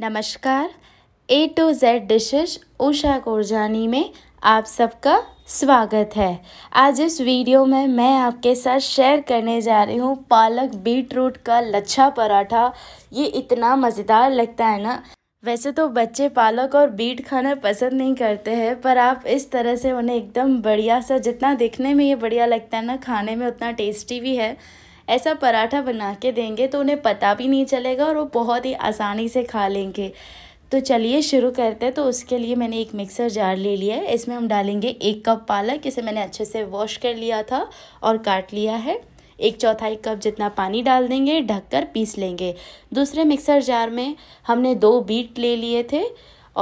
नमस्कार A to Z dishes Usha Korjani में आप सबका स्वागत है आज इस वीडियो में मैं आपके साथ शेयर करने जा रही हूँ पालक बीट रूट का लच्छा पराठा ये इतना मज़ेदार लगता है ना वैसे तो बच्चे पालक और बीट खाना पसंद नहीं करते हैं पर आप इस तरह से उन्हें एकदम बढ़िया सा जितना देखने में ये बढ़िया लगता है ना खाने में उतना टेस्टी भी है ऐसा पराठा बना के देंगे तो उन्हें पता भी नहीं चलेगा और वो बहुत ही आसानी से खा लेंगे तो चलिए शुरू करते हैं तो उसके लिए मैंने एक मिक्सर जार ले लिया है इसमें हम डालेंगे एक कप पालक इसे मैंने अच्छे से वॉश कर लिया था और काट लिया है एक चौथाई कप जितना पानी डाल देंगे ढककर पीस लेंगे दूसरे मिक्सर जार में हमने दो बीट ले लिए थे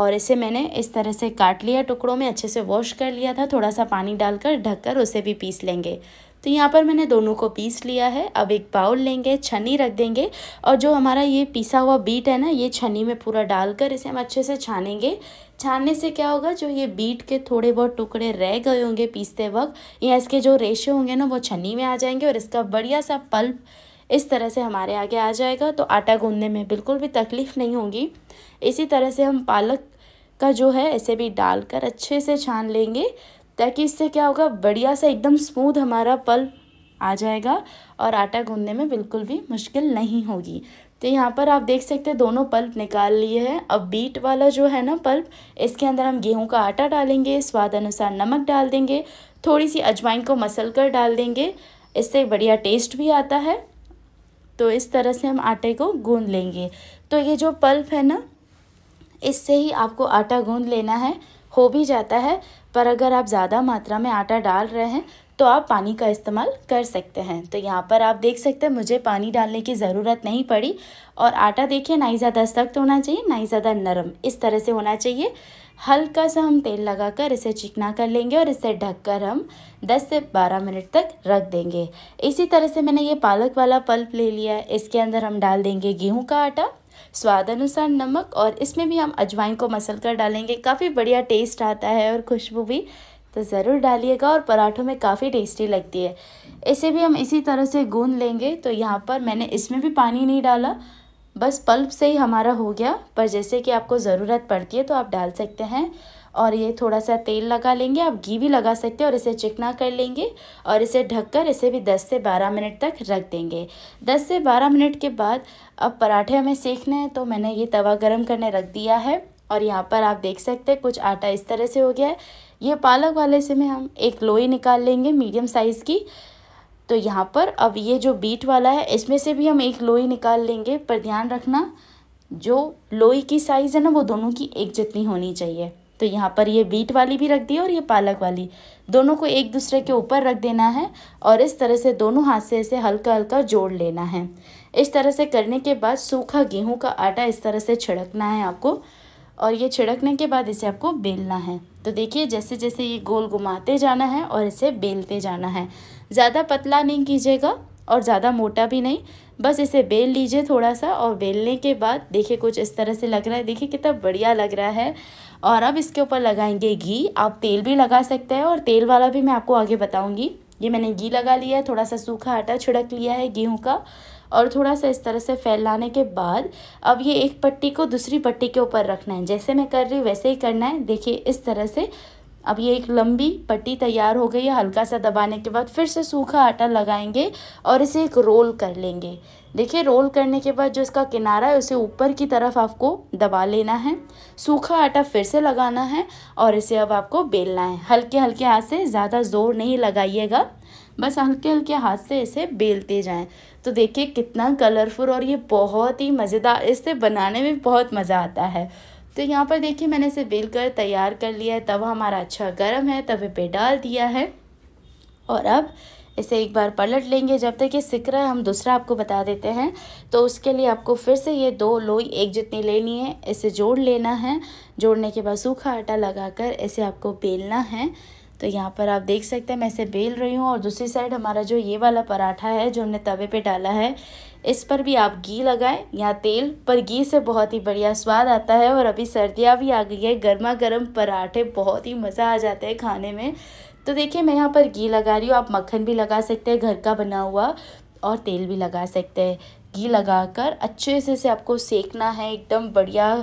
और इसे मैंने इस तरह से काट लिया टुकड़ों में अच्छे से वॉश कर लिया था थोड़ा सा पानी डालकर ढककर उसे भी पीस लेंगे तो यहाँ पर मैंने दोनों को पीस लिया है अब एक बाउल लेंगे छन्नी रख देंगे और जो हमारा ये पीसा हुआ बीट है ना ये छन्नी में पूरा डालकर इसे हम अच्छे से छानेंगे छानने से क्या होगा जो ये बीट के थोड़े बहुत टुकड़े रह गए होंगे पीसते वक्त या इसके जो रेशे होंगे ना वो छन्नी में आ जाएंगे और इसका बढ़िया सा पल्प इस तरह से हमारे आगे आ जाएगा तो आटा गूंदने में बिल्कुल भी तकलीफ़ नहीं होगी इसी तरह से हम पालक का जो है ऐसे भी डालकर अच्छे से छान लेंगे ताकि इससे क्या होगा बढ़िया सा एकदम स्मूथ हमारा पल आ जाएगा और आटा गूंदने में बिल्कुल भी मुश्किल नहीं होगी तो यहाँ पर आप देख सकते हैं दोनों पल्प निकाल लिए हैं अब बीट वाला जो है ना पल्प इसके अंदर हम गेहूं का आटा डालेंगे स्वाद अनुसार नमक डाल देंगे थोड़ी सी अजवाइन को मसल कर डाल देंगे इससे बढ़िया टेस्ट भी आता है तो इस तरह से हम आटे को गूंद लेंगे तो ये जो पल्प है ना इससे ही आपको आटा गूंद लेना है हो भी जाता है पर अगर आप ज़्यादा मात्रा में आटा डाल रहे हैं तो आप पानी का इस्तेमाल कर सकते हैं तो यहाँ पर आप देख सकते हैं मुझे पानी डालने की ज़रूरत नहीं पड़ी और आटा देखिए ना ही ज़्यादा सख्त होना चाहिए ना ही ज़्यादा नरम इस तरह से होना चाहिए हल्का सा हम तेल लगाकर इसे चिकना कर लेंगे और इसे ढककर हम 10 से 12 मिनट तक रख देंगे इसी तरह से मैंने ये पालक वाला पल्प ले लिया है इसके अंदर हम डाल देंगे गेहूँ का आटा स्वाद अनुसार नमक और इसमें भी हम अजवाइन को मसल कर डालेंगे काफ़ी बढ़िया टेस्ट आता है और खुशबू भी तो ज़रूर डालिएगा और पराठों में काफ़ी टेस्टी लगती है इसे भी हम इसी तरह से गूंद लेंगे तो यहाँ पर मैंने इसमें भी पानी नहीं डाला बस पल्प से ही हमारा हो गया पर जैसे कि आपको ज़रूरत पड़ती है तो आप डाल सकते हैं और ये थोड़ा सा तेल लगा लेंगे आप घी भी लगा सकते हैं और इसे चिकना कर लेंगे और इसे ढककर इसे भी 10 से 12 मिनट तक रख देंगे 10 से 12 मिनट के बाद अब पराठे हमें सेकने हैं तो मैंने ये तवा गर्म करने रख दिया है और यहाँ पर आप देख सकते हैं कुछ आटा इस तरह से हो गया है ये पालक वाले से में हम एक लोई निकाल लेंगे मीडियम साइज़ की तो यहाँ पर अब ये जो बीट वाला है इसमें से भी हम एक लोई निकाल लेंगे पर ध्यान रखना जो लोई की साइज़ है ना वो दोनों की एक जितनी होनी चाहिए तो यहाँ पर ये बीट वाली भी रख दी और ये पालक वाली दोनों को एक दूसरे के ऊपर रख देना है और इस तरह से दोनों हाथ से इसे हल्का हल्का जोड़ लेना है इस तरह से करने के बाद सूखा गेहूं का आटा इस तरह से छिड़कना है आपको और ये छिड़कने के बाद इसे आपको बेलना है तो देखिए जैसे जैसे ये गोल घुमाते जाना है और इसे बेलते जाना है ज़्यादा पतला नहीं कीजिएगा और ज़्यादा मोटा भी नहीं बस इसे बेल लीजिए थोड़ा सा और बेलने के बाद देखिए कुछ इस तरह से लग रहा है देखिए कितना बढ़िया लग रहा है और अब इसके ऊपर लगाएंगे घी आप तेल भी लगा सकते हैं और तेल वाला भी मैं आपको आगे बताऊँगी ये मैंने घी लगा लिया है थोड़ा सा सूखा आटा छिड़क लिया है गेहूँ का और थोड़ा सा इस तरह से फैलाने के बाद अब ये एक पट्टी को दूसरी पट्टी के ऊपर रखना है जैसे मैं कर रही हूँ वैसे ही करना है देखिए इस तरह से अब ये एक लंबी पट्टी तैयार हो गई है हल्का सा दबाने के बाद फिर से सूखा आटा लगाएंगे और इसे एक रोल कर लेंगे देखिए रोल करने के बाद जो इसका किनारा है उसे ऊपर की तरफ आपको दबा लेना है सूखा आटा फिर से लगाना है और इसे अब आपको बेलना है हल्के हल्के हाथ से ज़्यादा ज़ोर नहीं लगाइएगा बस हल्के हल्के हाथ से इसे बेलते जाएं तो देखिए कितना कलरफुल और ये बहुत ही मज़ेदार इससे बनाने में बहुत मज़ा आता है तो यहाँ पर देखिए मैंने इसे बेल कर तैयार कर लिया है तवा हमारा अच्छा गर्म है तवे पे डाल दिया है और अब इसे एक बार पलट लेंगे जब तक ये सिक रहा है हम दूसरा आपको बता देते हैं तो उसके लिए आपको फिर से ये दो लोई एक जितनी लेनी है इसे जोड़ लेना है जोड़ने के बाद सूखा आटा लगाकर इसे आपको बेलना है तो यहाँ पर आप देख सकते हैं मैं इसे बेल रही हूँ और दूसरी साइड हमारा जो ये वाला पराठा है जो हमने तवे पे डाला है इस पर भी आप घी लगाएं या तेल पर घी से बहुत ही बढ़िया स्वाद आता है और अभी सर्दियाँ भी आ गई है गर्मा गर्म पराठे बहुत ही मज़ा आ जाता है खाने में तो देखिए मैं यहाँ पर घी लगा रही हूँ आप मक्खन भी लगा सकते हैं घर का बना हुआ और तेल भी लगा सकते हैं घी लगाकर अच्छे से इसे आपको सेकना है एकदम बढ़िया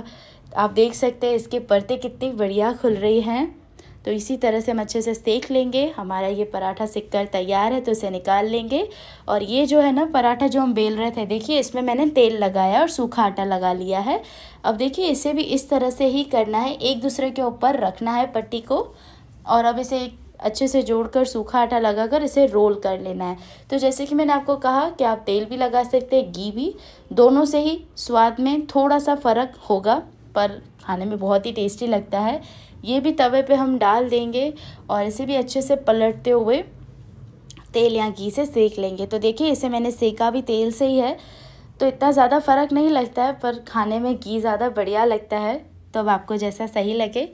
आप देख सकते हैं इसके परतें कितनी बढ़िया खुल रही हैं तो इसी तरह से हम अच्छे से सेक लेंगे हमारा ये पराठा सिक कर तैयार है तो इसे निकाल लेंगे और ये जो है ना पराठा जो हम बेल रहे थे देखिए इसमें मैंने तेल लगाया और सूखा आटा लगा लिया है अब देखिए इसे भी इस तरह से ही करना है एक दूसरे के ऊपर रखना है पट्टी को और अब इसे अच्छे से जोड़कर सूखा आटा लगाकर इसे रोल कर लेना है तो जैसे कि मैंने आपको कहा कि आप तेल भी लगा सकते हैं घी भी दोनों से ही स्वाद में थोड़ा सा फ़र्क होगा पर खाने में बहुत ही टेस्टी लगता है ये भी तवे पे हम डाल देंगे और इसे भी अच्छे से पलटते हुए तेल या घी से सेक लेंगे तो देखिए इसे मैंने सेका भी तेल से ही है तो इतना ज़्यादा फ़र्क नहीं लगता है पर खाने में घी ज़्यादा बढ़िया लगता है तो अब आपको जैसा सही लगे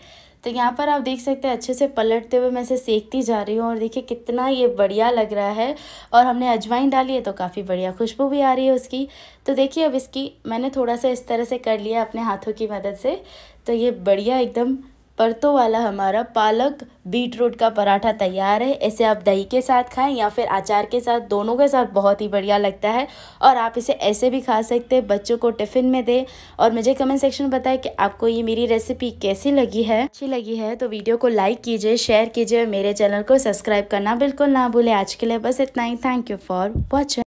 तो यहाँ पर आप देख सकते हैं अच्छे से पलटते हुए मैं इसे सेकती जा रही हूँ और देखिए कितना ये बढ़िया लग रहा है और हमने अजवाइन डाली है तो काफ़ी बढ़िया खुशबू भी आ रही है उसकी तो देखिए अब इसकी मैंने थोड़ा सा इस तरह से कर लिया अपने हाथों की मदद से तो ये बढ़िया एकदम परतों वाला हमारा पालक बीट रूट का पराठा तैयार है इसे आप दही के साथ खाएं या फिर अचार के साथ दोनों के साथ बहुत ही बढ़िया लगता है और आप इसे ऐसे भी खा सकते हैं बच्चों को टिफ़िन में दें और मुझे कमेंट सेक्शन में बताएं कि आपको ये मेरी रेसिपी कैसी लगी है अच्छी लगी है तो वीडियो को लाइक कीजिए शेयर कीजिए मेरे चैनल को सब्सक्राइब करना बिल्कुल ना भूलें आज के लिए बस इतना ही थैंक यू फॉर वॉचिंग